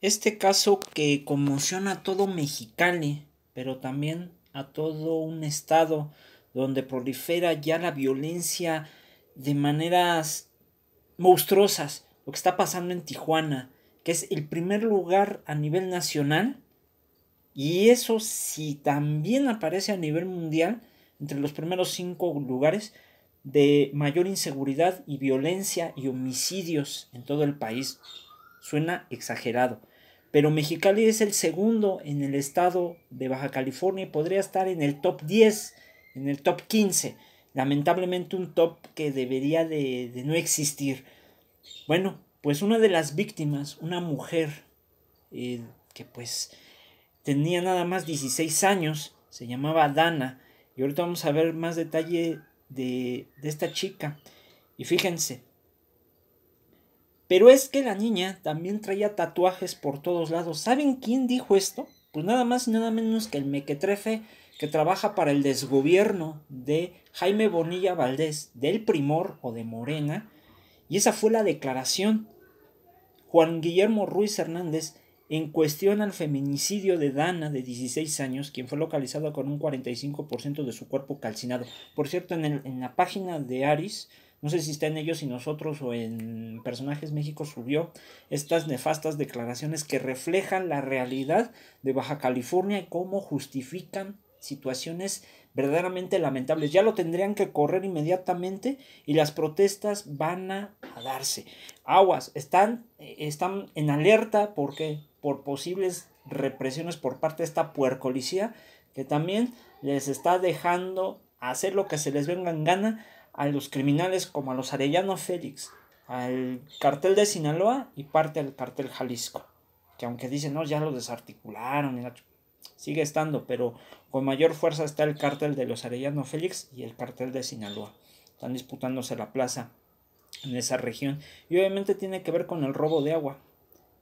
Este caso que conmociona a todo Mexicali, pero también a todo un estado donde prolifera ya la violencia de maneras monstruosas, lo que está pasando en Tijuana, que es el primer lugar a nivel nacional, y eso si también aparece a nivel mundial, entre los primeros cinco lugares de mayor inseguridad y violencia y homicidios en todo el país. Suena exagerado, pero Mexicali es el segundo en el estado de Baja California y podría estar en el top 10, en el top 15. Lamentablemente un top que debería de, no existir. Bueno, pues una de las víctimas, una mujer eh, que pues tenía nada más 16 años, se llamaba Dana, y ahorita vamos a ver más detalle de, de esta chica. Y fíjense, pero es que la niña también traía tatuajes por todos lados. ¿Saben quién dijo esto? Pues nada más y nada menos que el mequetrefe que trabaja para el desgobierno de Jaime Bonilla Valdés, del Primor o de Morena. Y esa fue la declaración. Juan Guillermo Ruiz Hernández en cuestión al feminicidio de Dana de 16 años, quien fue localizado con un 45% de su cuerpo calcinado. Por cierto, en, en la página de Aris no sé si está en ellos y nosotros o en Personajes México subió estas nefastas declaraciones que reflejan la realidad de Baja California y cómo justifican situaciones verdaderamente lamentables. Ya lo tendrían que correr inmediatamente y las protestas van a, darse. Aguas, están, están en alerta porque por posibles represiones por parte de esta puercolicía que también les está dejando hacer lo que se les venga en gana a los criminales como a los Arellano Félix, al cartel de Sinaloa y parte al cartel Jalisco, que aunque dicen, no, ya lo desarticularon, sigue estando, pero con mayor fuerza está el cartel de los Arellano Félix y el cartel de Sinaloa. Están disputándose la plaza en esa región y obviamente tiene que ver con el robo de agua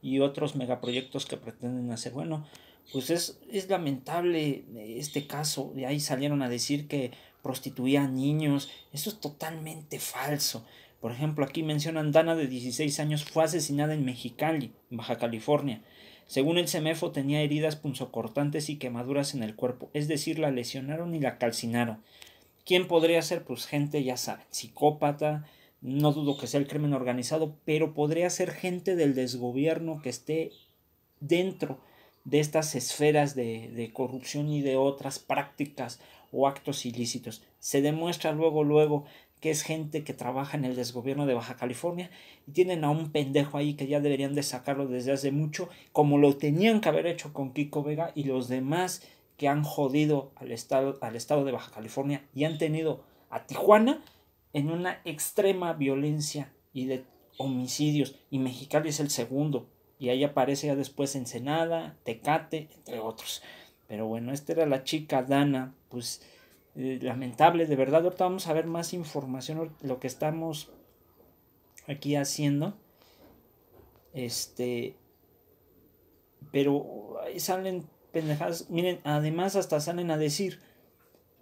y otros megaproyectos que pretenden hacer. Bueno, pues es, es lamentable este caso. De ahí salieron a decir que prostituía a niños. Eso es totalmente falso. Por ejemplo, aquí mencionan Dana de 16 años fue asesinada en Mexicali, Baja California. Según el semefo tenía heridas punzocortantes y quemaduras en el cuerpo, es decir, la lesionaron y la calcinaron. ¿Quién podría ser? Pues gente, ya saben, psicópata, no dudo que sea el crimen organizado, pero podría ser gente del desgobierno que esté dentro de estas esferas de, corrupción y de otras prácticas o actos ilícitos. Se demuestra luego, luego que es gente que trabaja en el desgobierno de Baja California y tienen a un pendejo ahí que ya deberían de sacarlo desde hace mucho, como lo tenían que haber hecho con Kiko Vega y los demás que han jodido al estado, al estado de Baja California y han tenido a Tijuana en una extrema violencia y de homicidios y Mexicali es el segundo y ahí aparece ya después Ensenada, Tecate, entre otros. Pero bueno, esta era la chica Dana, pues eh, lamentable, de verdad, ahorita vamos a ver más información, lo que estamos aquí haciendo. Este, pero ahí salen pendejadas, miren, además hasta salen a decir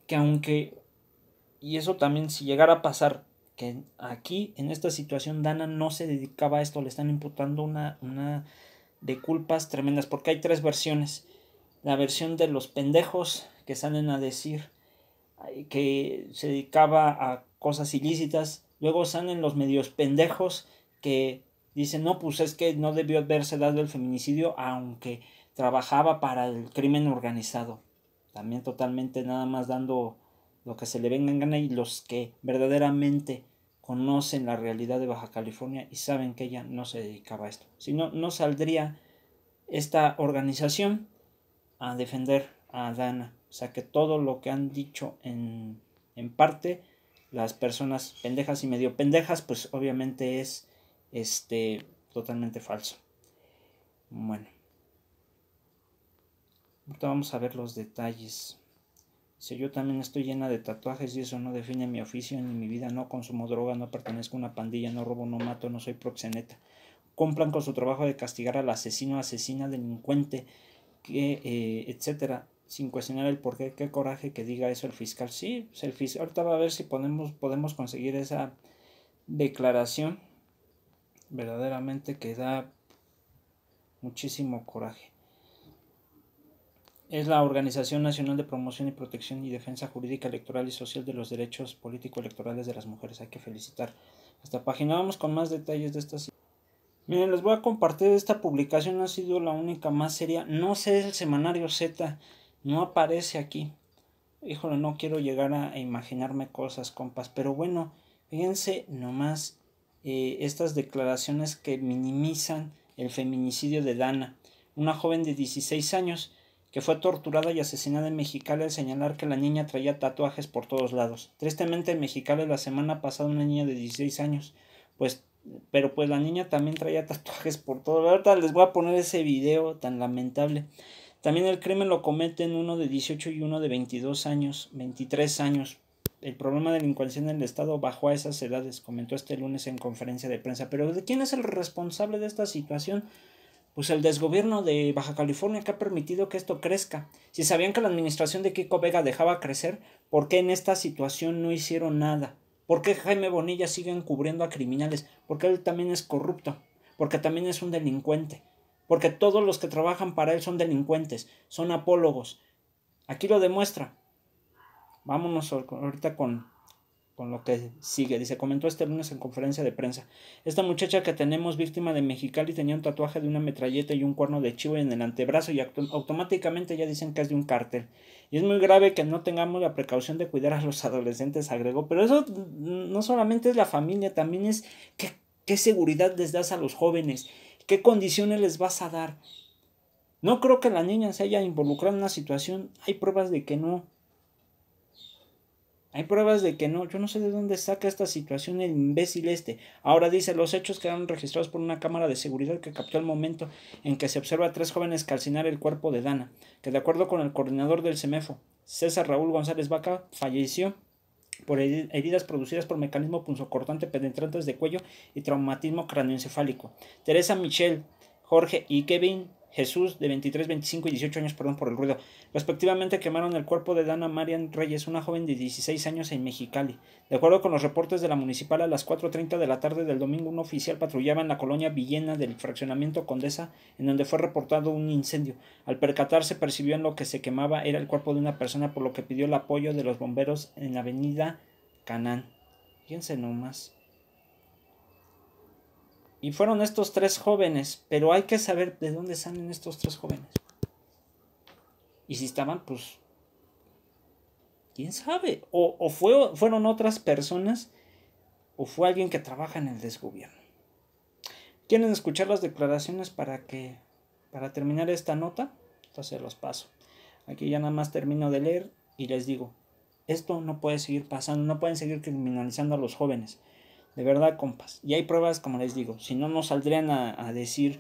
que aunque, y eso también si llegara a pasar, que aquí en esta situación Dana no se dedicaba a esto, le están imputando una, una de culpas tremendas, porque hay tres versiones. La versión de los pendejos que salen a decir que se dedicaba a cosas ilícitas, luego salen los medios pendejos que dicen, no, pues es que no debió haberse dado el feminicidio, aunque trabajaba para el crimen organizado. También totalmente nada más dando lo que se le venga en gana y los que verdaderamente conocen la realidad de Baja California y saben que ella no se dedicaba a esto. Si no, no saldría esta organización a defender a Dana. O sea que todo lo que han dicho en, parte las personas pendejas y medio pendejas, pues obviamente es este totalmente falso. Bueno. vamos a ver los detalles. Si yo también estoy llena de tatuajes y eso no define mi oficio ni mi vida, no consumo droga, no pertenezco a una pandilla, no robo, no mato, no soy proxeneta. Cumplan con su trabajo de castigar al asesino, asesina, delincuente, que, eh, etcétera, sin cuestionar el porqué, qué, qué coraje que diga eso el fiscal. Sí, pues, el fiscal, ahorita va a ver si podemos, podemos conseguir esa declaración verdaderamente que da muchísimo coraje es la Organización Nacional de Promoción y Protección y Defensa Jurídica Electoral y Social de los Derechos Político-Electorales de las Mujeres. Hay que felicitar. Hasta Vamos con más detalles de estas. Miren, les voy a compartir esta publicación, ha sido la única más seria. No sé, es el semanario Z, no aparece aquí. Híjole, no quiero llegar a, imaginarme cosas, compas. Pero bueno, fíjense nomás eh, estas declaraciones que minimizan el feminicidio de Dana, una joven de 16 años que fue torturada y asesinada en Mexicali al señalar que la niña traía tatuajes por todos lados. Tristemente en Mexicali la semana pasada una niña de 16 años, pues, pero pues la niña también traía tatuajes por todos lados. Ahorita les voy a poner ese video tan lamentable. También el crimen lo cometen uno de 18 y uno de 22 años, 23 años. El problema de delincuencia en el Estado bajó a esas edades, comentó este lunes en conferencia de prensa. Pero ¿de quién es el responsable de esta situación? pues el desgobierno de Baja California que ha permitido que esto crezca. Si sabían que la administración de Kiko Vega dejaba crecer, ¿por qué en esta situación no hicieron nada? ¿Por qué Jaime Bonilla sigue encubriendo a criminales? Porque él también es corrupto, porque también es un delincuente, porque todos los que trabajan para él son delincuentes, son apólogos. Aquí lo demuestra. Vámonos ahorita con con lo que sigue. Dice, comentó este lunes en conferencia de prensa. Esta muchacha que tenemos víctima de Mexicali tenía un tatuaje de una metralleta y un cuerno de chivo en el antebrazo y automáticamente ya dicen que es de un cártel. Y es muy grave que no tengamos la precaución de cuidar a los adolescentes, agregó. Pero eso no solamente es la familia, también es qué, qué seguridad les das a los jóvenes, qué condiciones les vas a dar. No creo que la niña se haya involucrado en una situación, hay pruebas de que no, hay pruebas de que no. Yo no sé de dónde saca esta situación el imbécil este. Ahora dice, los hechos quedaron registrados por una cámara de seguridad que captó el momento en que se observa a tres jóvenes calcinar el cuerpo de Dana, que de acuerdo con el coordinador del CEMEFO, César Raúl González Vaca, falleció por heridas producidas por mecanismo punzocortante penetrantes de cuello y traumatismo cráneoencefálico. Teresa Michelle, Jorge y Kevin Jesús, de 23, 25 y 18 años, perdón por el ruido. Respectivamente quemaron el cuerpo de Dana Marian Reyes, una joven de 16 años en Mexicali. De acuerdo con los reportes de la municipal, a las 4.30 de la tarde del domingo un oficial patrullaba en la colonia Villena del fraccionamiento Condesa, en donde fue reportado un incendio. Al percatarse percibió en lo que se quemaba era el cuerpo de una persona, por lo que pidió el apoyo de los bomberos en la avenida Canán. Fíjense nomás. Y fueron estos tres jóvenes, pero hay que saber de dónde salen estos tres jóvenes. Y si estaban, pues, quién sabe. O, o fueron otras personas, o fue alguien que trabaja en el desgobierno. ¿Quieren escuchar las declaraciones para que, para terminar esta nota? Entonces los paso. Aquí ya nada más termino de leer y les digo, esto no puede seguir pasando, no pueden seguir criminalizando a los jóvenes. De verdad, compas. Y hay pruebas, como les digo, si no, nos saldrían a, decir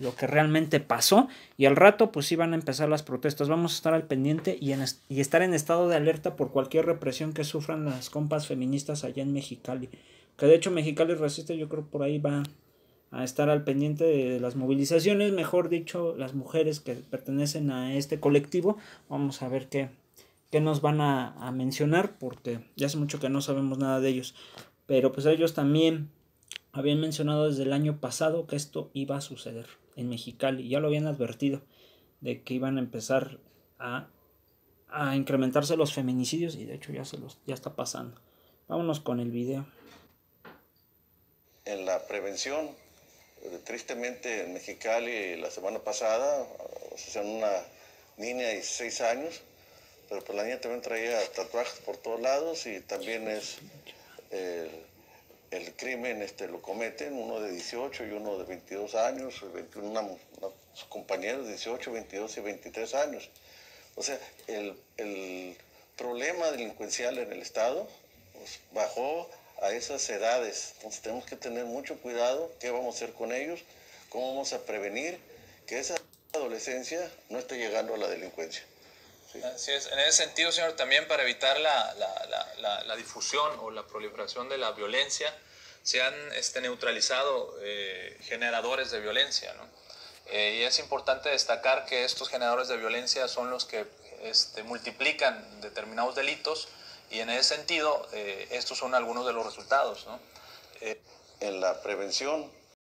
lo que realmente pasó y al rato pues sí van a empezar las protestas. Vamos a estar al pendiente y, y, estar en estado de alerta por cualquier represión que sufran las compas feministas allá en Mexicali. Que de hecho Mexicali Resiste yo creo por ahí va a estar al pendiente de las movilizaciones, mejor dicho, las mujeres que pertenecen a este colectivo. Vamos a ver qué, nos van a, a mencionar porque ya hace mucho que no sabemos nada de ellos. Pero pues ellos también habían mencionado desde el año pasado que esto iba a suceder en Mexicali. Ya lo habían advertido de que iban a empezar a, a incrementarse los feminicidios y de hecho ya, se los, ya está pasando. Vámonos con el video. En la prevención, eh, tristemente en Mexicali la semana pasada, se una niña de 16 años, pero pues la niña también traía tatuajes por todos lados y también es eh, el, crimen este, lo cometen, uno de 18 y uno de 22 años, una, sus compañeros de 18, 22 y 23 años. O sea, el, problema delincuencial en el Estado pues, bajó a esas edades. Entonces tenemos que tener mucho cuidado qué vamos a hacer con ellos, cómo vamos a prevenir que esa adolescencia no esté llegando a la delincuencia. En ese sentido, señor, también para evitar la, difusión o la proliferación de la violencia, se han este, neutralizado eh, generadores de violencia. Eh, y es importante destacar que estos generadores de violencia son los que este, multiplican determinados delitos y en ese sentido eh, estos son algunos de los resultados. en la prevención